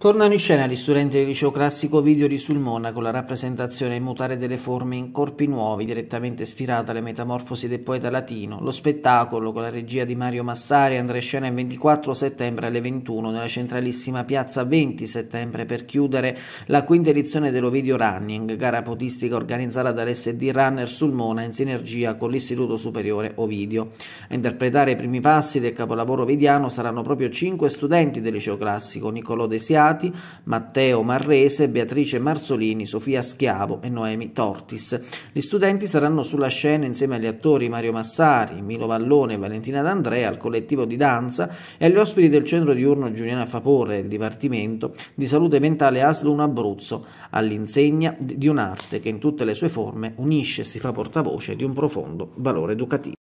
Tornano in scena gli studenti del liceo classico video di Sulmona con la rappresentazione il mutare delle forme in corpi nuovi, direttamente ispirata alle metamorfosi del poeta latino. Lo spettacolo, con la regia di Mario Massari, andrà in scena il 24 settembre alle 21 nella centralissima piazza 20 settembre per chiudere la quinta edizione dell'Ovidio Running, gara potistica organizzata dall'SD Runner Sulmona in sinergia con l'Istituto Superiore Ovidio. A interpretare i primi passi del capolavoro vidiano saranno proprio cinque studenti del liceo classico, Niccolò De Siano, Soldati, Matteo Marrese, Beatrice Marzolini, Sofia Schiavo e Noemi Tortis. Gli studenti saranno sulla scena insieme agli attori Mario Massari, Milo Vallone e Valentina D'Andrea, al collettivo di danza e agli ospiti del centro diurno Giuliana Fapore e il Dipartimento di Salute Mentale Aslun Abruzzo, all'insegna di un'arte che in tutte le sue forme unisce e si fa portavoce di un profondo valore educativo.